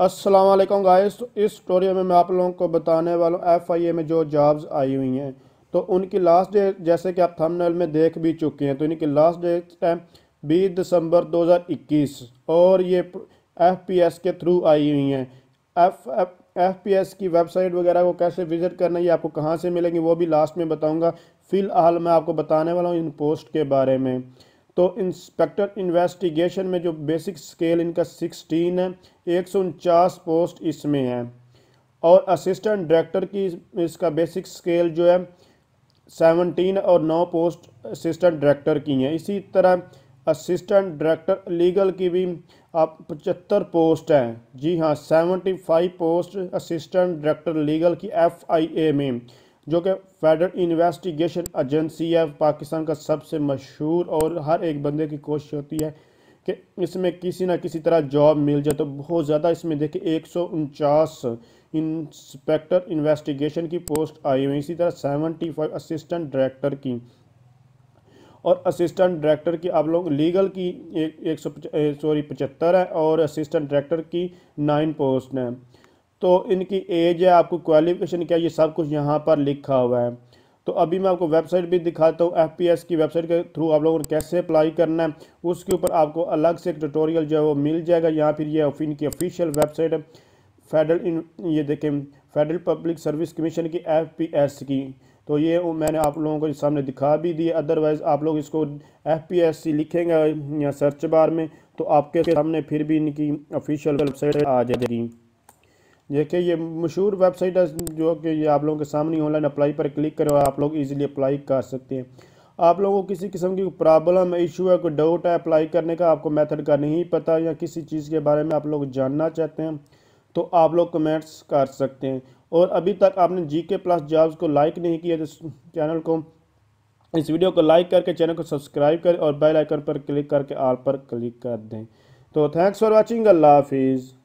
Aslam guys तो इस story में मैं आप लोगों को बताने वाला हूँ ए में जो जॉब्स आई हुई हैं तो उनकी लास्ट डेट जैसे कि आप थंबनेल में देख भी चुके हैं तो इनकी लास्ट डेट है बीस दिसंबर 2021 और ये एस के थ्रू आई हुई हैं एफ एफ एस की वेबसाइट वगैरह को कैसे विज़िट करना है आपको कहाँ से मिलेंगी वो भी लास्ट में बताऊँगा फ़िलहाल मैं आपको बताने वाला हूँ इन पोस्ट के बारे में तो इंस्पेक्टर इन्वेस्टिगेशन में जो बेसिक स्केल इनका सिक्सटीन है एक सौ उनचास पोस्ट इसमें है और असिस्टेंट डायरेक्टर की इसका बेसिक स्केल जो है सेवनटीन और नौ पोस्ट असिस्टेंट डायरेक्टर की हैं इसी तरह असिस्टेंट डायरेक्टर लीगल की भी आप पचहत्तर पोस्ट हैं जी हाँ seventy five post assistant director legal की एफ आई ए में जो कि फेडरल इन्वेस्टिगेशन एजेंसी है पाकिस्तान का सबसे मशहूर और हर एक बंदे की कोशिश होती है कि इसमें किसी ना किसी तरह जॉब मिल जाए तो बहुत ज़्यादा इसमें देखिए एक सौ उनचास इंस्पेक्टर इन्वेस्टिगेशन की पोस्ट आई हुई इसी तरह सेवेंटी फाइव असिस्टेंट डायरेक्टर की और असिस्टेंट डायरेक्टर की आप लोग लीगल की एक, एक सौ सॉरी पचहत्तर है और असिस्टेंट डायरेक्टर की नाइन पोस्ट हैं तो इनकी एज है आपको क्वालिफिकेशन क्या ये सब कुछ यहाँ पर लिखा हुआ है तो अभी मैं आपको वेबसाइट भी दिखाता हूँ एफ की वेबसाइट के थ्रू आप लोगों को कैसे अप्लाई करना है उसके ऊपर आपको अलग से एक ट्यूटोरियल जो है वो मिल जाएगा यहाँ फिर ये इनकी ऑफिशियल वेबसाइट है फेडरल इन ये देखें फेडरल पब्लिक सर्विस कमीशन की एफ की तो ये मैंने आप लोगों को सामने दिखा भी दिया अदरवाइज़ आप लोग इसको एफ पी एस सी लिखेंगे या सर्च बार में तो आपके सामने फिर भी इनकी ऑफिशियल वेबसाइट आ जाएगी यह कि ये मशहूर वेबसाइट है जो कि ये आप लोगों के सामने ऑनलाइन अप्लाई पर क्लिक करें और आप लोग इजीली अप्लाई कर सकते हैं आप लोगों को किसी किस्म की प्रॉब्लम इशू है कोई डाउट है अप्लाई करने का आपको मेथड का नहीं पता या किसी चीज़ के बारे में आप लोग जानना चाहते हैं तो आप लोग कमेंट्स कर सकते हैं और अभी तक आपने जी के प्लस जॉब्स को लाइक नहीं किया तो चैनल को इस वीडियो को लाइक करके चैनल को सब्सक्राइब करें और बेल आइकन पर क्लिक करके आल पर क्लिक कर दें तो थैंक्स फॉर वॉचिंग अल्लाह हाफिज़